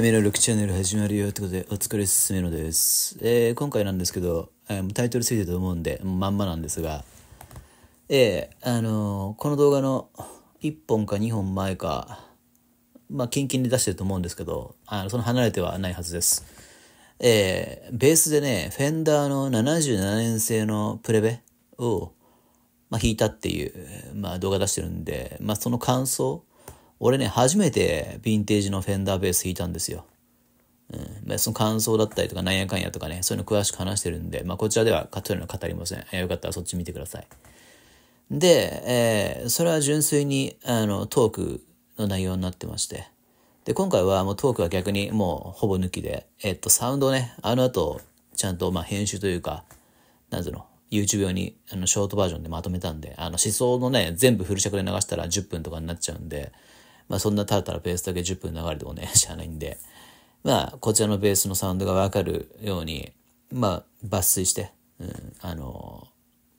メロ6チャンネル始まるよってことで、お疲れすすめのです。えー、今回なんですけど、えー、タイトルついてると思うんで、まんまなんですが、えー、あのー、この動画の1本か2本前か、まあ、キンキンで出してると思うんですけど、あの、その離れてはないはずです。えー、ベースでね、フェンダーの77年製のプレベを、まあ、弾いたっていう、まあ、動画出してるんで、まあ、その感想、俺ね、初めてヴィンテージのフェンダーベース弾いたんですよ。うんまあ、その感想だったりとか、なんやかんやとかね、そういうの詳しく話してるんで、まあ、こちらではそういうの語りません。よかったらそっち見てください。で、えー、それは純粋にあのトークの内容になってまして。で、今回はもうトークは逆にもうほぼ抜きで、えっと、サウンドね、あの後、ちゃんとまあ編集というか、なんぞうの、YouTube 用にあのショートバージョンでまとめたんで、あの思想のね、全部フル尺で流したら10分とかになっちゃうんで、まあそんなたらたらベースだけ10分流れてもね、知 らないんで、まあこちらのベースのサウンドがわかるように、まあ抜粋して、うん、あの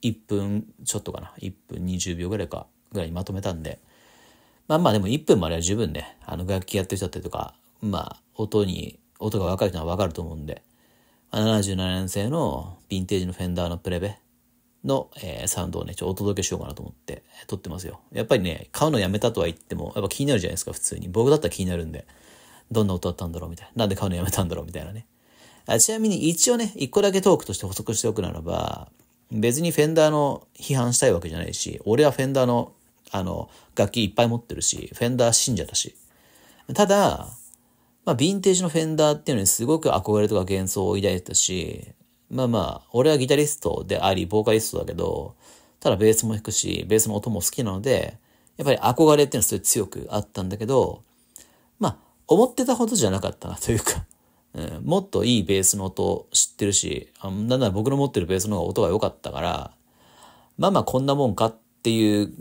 1分ちょっとかな、1分20秒ぐらいか、ぐらいにまとめたんで、まあまあでも1分もあれば十分ね、あの楽器やってる人だったりとか、まあ音に、音がわかる人はわかると思うんで、77年生のヴィンテージのフェンダーのプレベの、えー、サウンドをね、ちょっとお届けしようかなと思って撮ってますよ。やっぱりね、買うのやめたとは言っても、やっぱ気になるじゃないですか、普通に。僕だったら気になるんで、どんな音だったんだろうみたいな。なんで買うのやめたんだろうみたいなね。あちなみに一応ね、一個だけトークとして補足しておくならば、別にフェンダーの批判したいわけじゃないし、俺はフェンダーの、あの、楽器いっぱい持ってるし、フェンダー信者だし。ただ、まあ、ヴィンテージのフェンダーっていうのにすごく憧れとか幻想を抱いてたし、まあまあ、俺はギタリストであり、ボーカリストだけど、ただベースも弾くし、ベースの音も好きなので、やっぱり憧れっていうのはすごい強くあったんだけど、まあ、思ってたほどじゃなかったなというか、うん、もっといいベースの音知ってるし、なんなら僕の持ってるベースの方が音が良かったから、まあまあこんなもんかっていう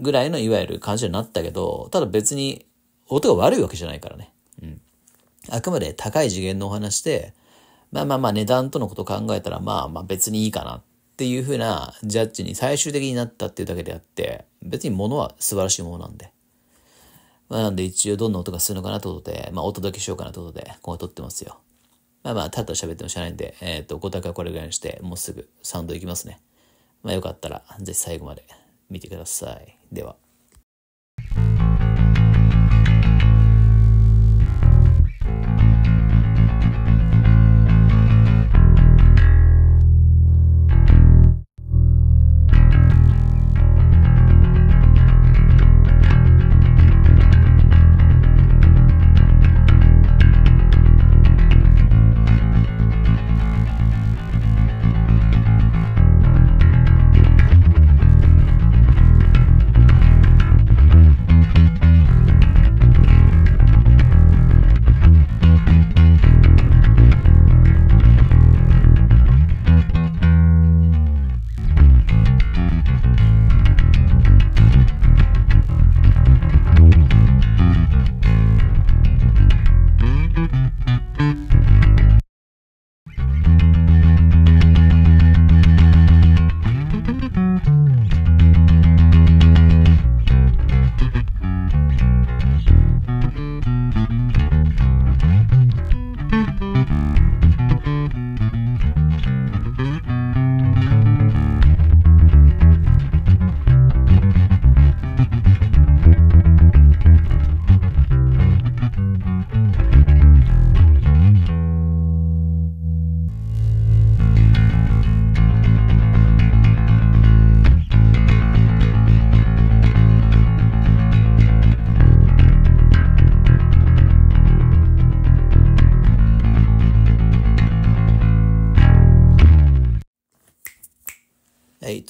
ぐらいのいわゆる感じになったけど、ただ別に音が悪いわけじゃないからね。うん。あくまで高い次元のお話で、まあまあまあ値段とのこと考えたら、まあまあ別にいいかなっていうふうなジャッジに最終的になったっていうだけであって、別に物は素晴らしいものなんで。まあ、なんで一応どんな音がするのかなということで、まあお届けしようかなということで、こう撮ってますよ。まあまあ、ただ喋っても知らないんで、えっ、ー、と、ご高はこれぐらいにして、もうすぐサウンドいきますね。まあよかったら、ぜひ最後まで見てください。では。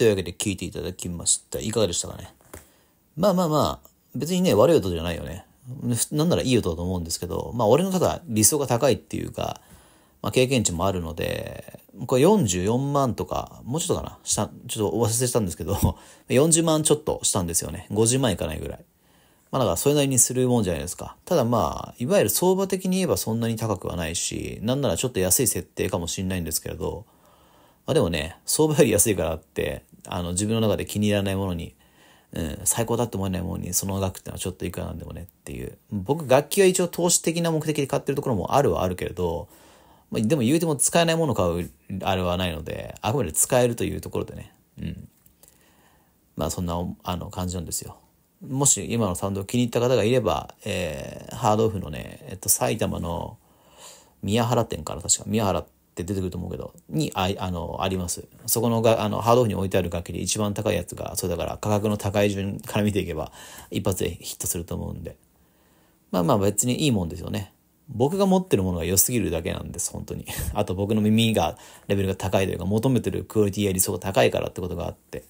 というわけで聞いていただきました。いかがでしたかねまあまあまあ、別にね、悪い音じゃないよね。なんならいい音だと思うんですけど、まあ俺のただ理想が高いっていうか、まあ経験値もあるので、これ44万とか、もうちょっとかなした、ちょっとお忘れしたんですけど、40 万ちょっとしたんですよね。50万いかないぐらい。まあだからそれなりにするもんじゃないですか。ただまあ、いわゆる相場的に言えばそんなに高くはないし、なんならちょっと安い設定かもしれないんですけれど、まあでもね、相場より安いからって、あの、自分の中で気に入らないものに、うん、最高だって思えないものに、その額ってのはちょっといくらなんでもねっていう。僕、楽器は一応投資的な目的で買ってるところもあるはあるけれど、まあ、でも言うても使えないものを買う、あれはないので、あくまで使えるというところでね、うん。まあそんな、あの、感じなんですよ。もし今のサウンドを気に入った方がいれば、えー、ハードオフのね、えっと、埼玉の宮原店から確か、宮原って出てくると思うけど、にああのあります。そこのがあのハードオフに置いてある楽器で一番高いやつが、それだから価格の高い順から見ていけば、一発でヒットすると思うんで。まあまあ別にいいもんですよね。僕が持ってるものが良すぎるだけなんです、本当に。あと僕の耳が、レベルが高いというか、求めてるクオリティや理想が高いからってことがあって。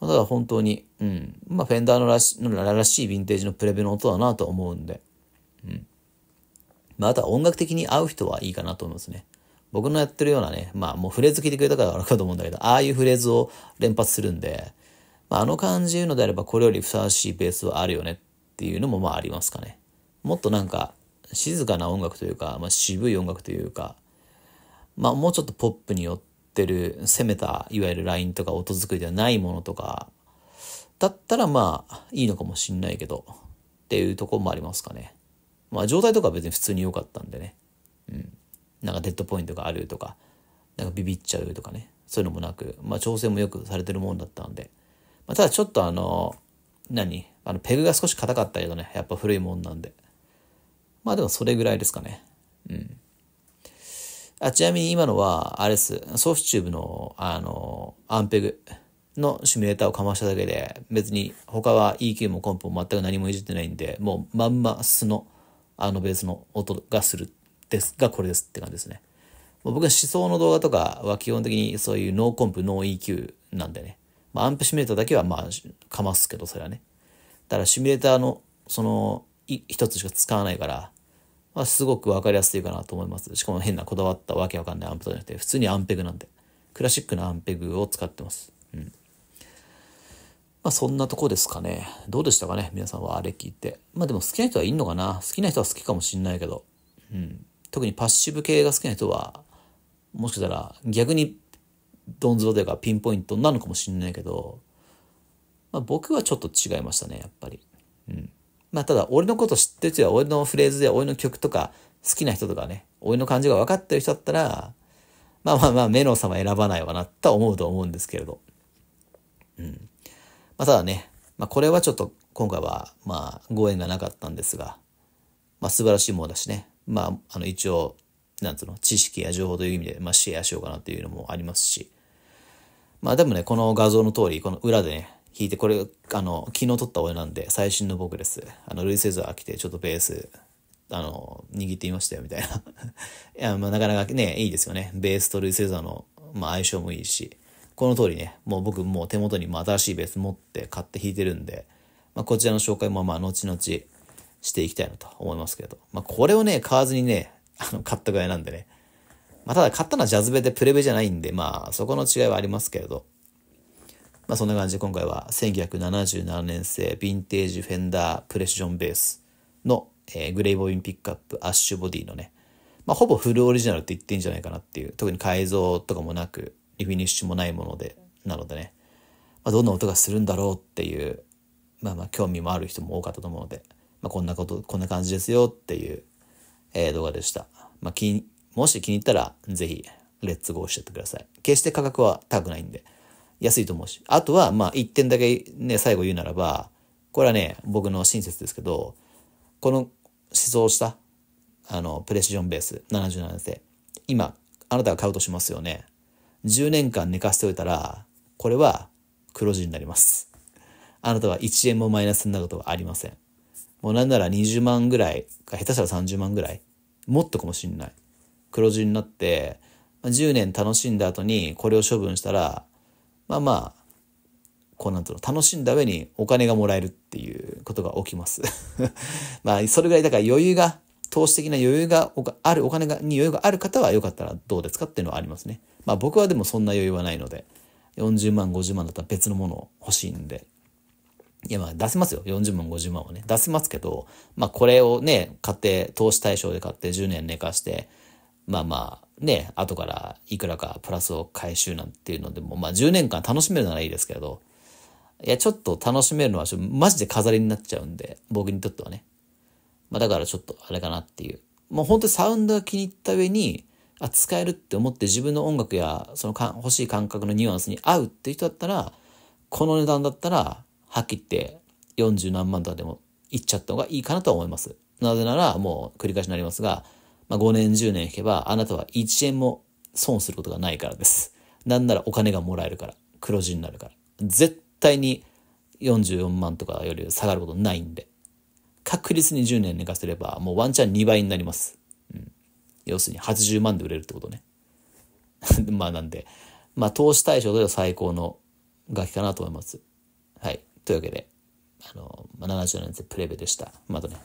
まあ、ただ本当に、うん。まあ、フェンダーのらしのらしいヴィンテージのプレベの音だなと思うんで。うん。まあ、あとは音楽的に合う人はいいかなと思いますね。僕のやってるようなね、まあもうフレーズ聞いてくれたからわかると思うんだけど、ああいうフレーズを連発するんで、まあ、あの感じ言うのであればこれよりふさわしいベースはあるよねっていうのもまあありますかね。もっとなんか静かな音楽というか、まあ、渋い音楽というか、まあもうちょっとポップによってる攻めたいわゆるラインとか音作りではないものとかだったらまあいいのかもしんないけどっていうとこもありますかね。まあ状態とかは別に普通に良かったんでね。なんかデッドポイントがあるとかなんかビビっちゃうとかねそういうのもなく、まあ、調整もよくされてるもんだったんで、まあ、ただちょっとあの何あのペグが少し硬かったけどねやっぱ古いもんなんでまあでもそれぐらいですかねうんあちなみに今のはあれですソフチューブのあのアンペグのシミュレーターをかましただけで別に他は EQ もコンプも全く何もいじってないんでもうまんま素のあのベースの音がするですがこれですって感じですね。僕は思想の動画とかは基本的にそういうノーコンプ、ノー EQ なんでね。まあ、アンプシミュレーターだけはまあかますけど、それはね。だからシミュレーターのその一つしか使わないから、まあ、すごく分かりやすいかなと思います。しかも変なこだわったわけわかんないアンプじゃなくて、普通にアンペグなんで。クラシックなアンペグを使ってます。うん。まあそんなとこですかね。どうでしたかね皆さんはあれ聞いて。まあでも好きな人はいんのかな好きな人は好きかもしんないけど。うん。特にパッシブ系が好きな人は、もしかしたら逆にどん底というかピンポイントなのかもしれないけど、まあ、僕はちょっと違いましたね、やっぱり。うん。まあ、ただ、俺のこと知ってる人や、俺のフレーズや、俺の曲とか、好きな人とかね、俺の感じが分かってる人だったら、まあまあまあ、メノ様選ばないわな、とは思うと思うんですけれど。うん。まあ、ただね、まあ、これはちょっと今回は、まあ、ご縁がなかったんですが、まあ、素晴らしいものだしね、まあ、あの、一応、なんつうの、知識や情報という意味で、まあ、シェアしようかなというのもありますし、まあ、でもね、この画像の通り、この裏でね、弾いて、これ、あの、昨日撮った俺なんで、最新の僕です。あの、ルイセズー来て、ちょっとベース、あの、握ってみましたよ、みたいな。いや、まあ、なかなかね、いいですよね。ベースとルイセズーの、まあ、相性もいいし、この通りね、もう僕、もう手元に、まあ、新しいベース持って買って弾いてるんで、まあ、こちらの紹介も、まあ、後々、していきたいなと思いますけど。まあ、これをね、買わずにね、あの、買ったぐらいなんでね。まあ、ただ買ったのはジャズベでプレベじゃないんで、まあ、そこの違いはありますけれど。まあ、そんな感じで今回は1977年製ヴィンテージフェンダープレッシジョンベースの、えー、グレイボインピックアップアッシュボディのね、まあ、ほぼフルオリジナルって言っていいんじゃないかなっていう、特に改造とかもなく、リフィニッシュもないもので、なのでね、まあ、どんな音がするんだろうっていう、まあまあ興味もある人も多かったと思うので、まあ、こんなこと、こんな感じですよっていう、えー、動画でした。まあ、もし気に入ったら、ぜひ、レッツゴーしてってください。決して価格は高くないんで、安いと思うし。あとは、まあ、一点だけね、最後言うならば、これはね、僕の親切ですけど、この思想した、あの、プレシジョンベース77世、今、あなたが買うとしますよね。10年間寝かせておいたら、これは黒字になります。あなたは1円もマイナスになることはありません。もうなんなら20万ぐらいか、下手したら30万ぐらい、もっとかもしんない。黒字になって、10年楽しんだ後にこれを処分したら、まあまあ、こうなんていうの、楽しんだ上にお金がもらえるっていうことが起きます まあ、それぐらいだから余裕が、投資的な余裕がある、お金が、に余裕がある方はよかったらどうですかっていうのはありますね。まあ僕はでもそんな余裕はないので、40万、50万だったら別のものを欲しいんで、いや、まあ出せますよ。40万、50万はね。出せますけど、まあこれをね、買って、投資対象で買って10年寝かして、まあまあ、ね、後からいくらかプラスを回収なんていうのでも、まあ10年間楽しめるならいいですけど、いや、ちょっと楽しめるのは、マジで飾りになっちゃうんで、僕にとってはね。まあだからちょっとあれかなっていう。もう本当にサウンドが気に入った上に、あ、使えるって思って自分の音楽や、そのか欲しい感覚のニュアンスに合うっていう人だったら、この値段だったら、はっきり言って40何万とかでもいっちゃった方がいいかなとは思います。なぜなら、もう繰り返しになりますが、まあ、5年10年引けば、あなたは1円も損することがないからです。なんならお金がもらえるから、黒字になるから。絶対に44万とかより下がることないんで。確実に10年寝かせれば、もうワンチャン2倍になります。うん。要するに80万で売れるってことね。まあなんで、まあ投資対象としは最高の楽器かなと思います。はい。というわけで、あの、まあ、70年代プレベでした。またね。